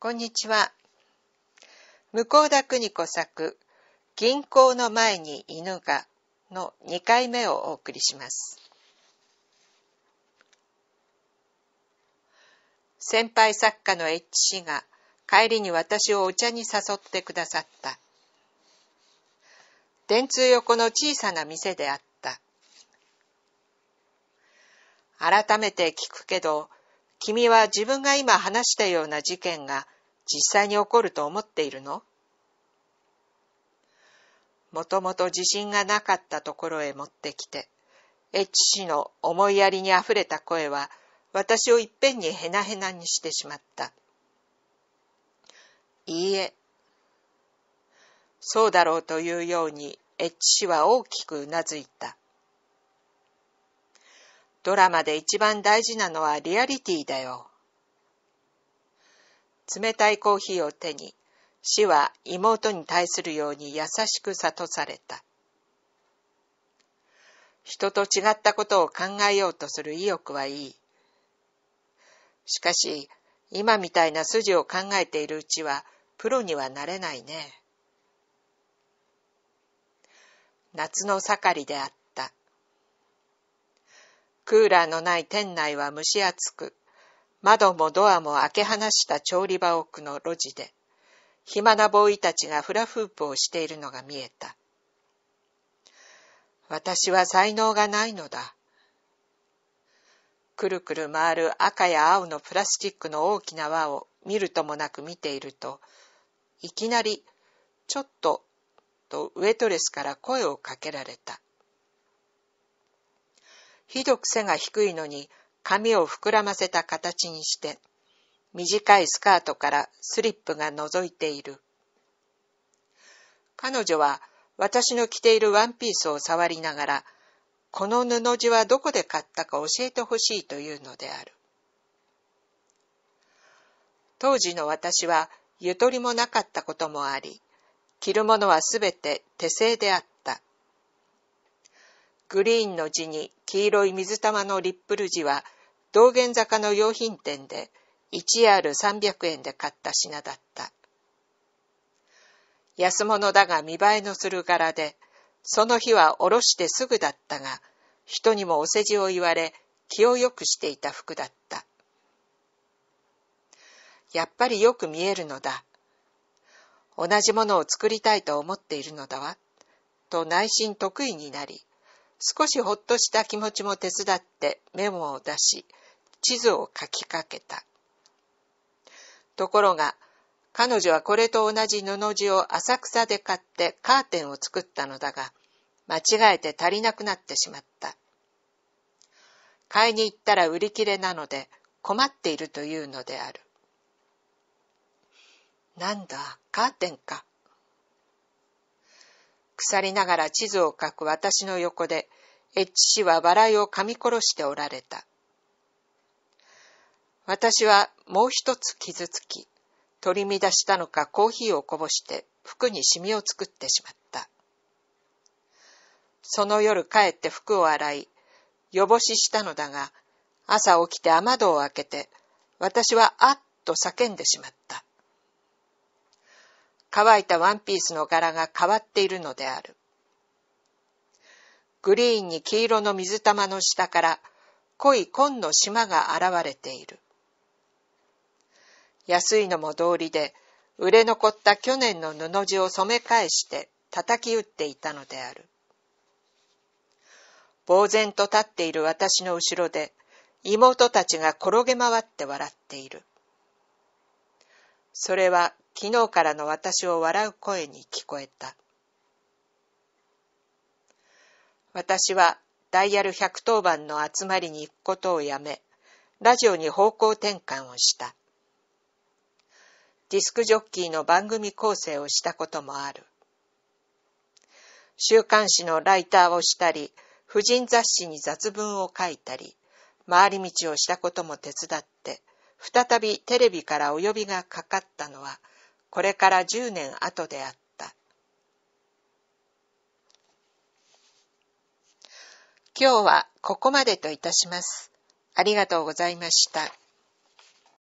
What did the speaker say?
こんにちは。向田邦子作、銀行の前に犬がの2回目をお送りします。先輩作家のエッチ氏が帰りに私をお茶に誘ってくださった。電通横の小さな店であった。改めて聞くけど、君は自分が今話したような事件が実際に起こると思っているのもともと自信がなかったところへ持ってきて、エッチ氏の思いやりにあふれた声は、私をいっぺんにヘナヘナにしてしまった。いいえ。そうだろうというように、エッチ氏は大きくうなずいた。ドラマで一番大事なのはリアリティだよ。冷たいコーヒーを手に、死は妹に対するように優しく諭された。人と違ったことを考えようとする意欲はいい。しかし、今みたいな筋を考えているうちは、プロにはなれないね。夏の盛りであった。クーラーのない店内は蒸し暑く、窓もドアも開け放した調理場奥の路地で、暇なボーイたちがフラフープをしているのが見えた。私は才能がないのだ。くるくる回る赤や青のプラスチックの大きな輪を見るともなく見ていると、いきなり、ちょっと、とウエトレスから声をかけられた。ひどく背が低いのに髪を膨らませた形にして、短いスカートからスリップが覗いている。彼女は私の着ているワンピースを触りながら、この布地はどこで買ったか教えてほしいというのである。当時の私はゆとりもなかったこともあり、着るものはすべて手製であったグリーンの字に黄色い水玉のリップル字は道玄坂の用品店で 1R300 円で買った品だった。安物だが見栄えのする柄で、その日はおろしてすぐだったが、人にもお世辞を言われ、気を良くしていた服だった。やっぱりよく見えるのだ。同じものを作りたいと思っているのだわ。と内心得意になり、少しほっとした気持ちも手伝ってメモを出し、地図を書きかけた。ところが、彼女はこれと同じ布地を浅草で買ってカーテンを作ったのだが、間違えて足りなくなってしまった。買いに行ったら売り切れなので困っているというのである。なんだ、カーテンか。腐りながら地図を描く私の横で、エッチ氏は笑いを噛み殺しておられた。私はもう一つ傷つき、取り乱したのかコーヒーをこぼして服にシミを作ってしまった。その夜帰って服を洗い、よぼししたのだが、朝起きて雨戸を開けて、私はあっと叫んでしまっ乾いたワンピースの柄が変わっているのである。グリーンに黄色の水玉の下から濃い紺の島が現れている。安いのも道理で、売れ残った去年の布地を染め返して叩き打っていたのである。呆然と立っている私の後ろで、妹たちが転げ回って笑っている。それは昨日からの私を笑う声に聞こえた。私はダイヤル110番の集まりに行くことをやめ、ラジオに方向転換をした。ディスクジョッキーの番組構成をしたこともある。週刊誌のライターをしたり、婦人雑誌に雑文を書いたり、回り道をしたことも手伝って、再びテレビからお呼びがかかったのはこれから10年後であった。今日はここまでといたします。ありがとうございました。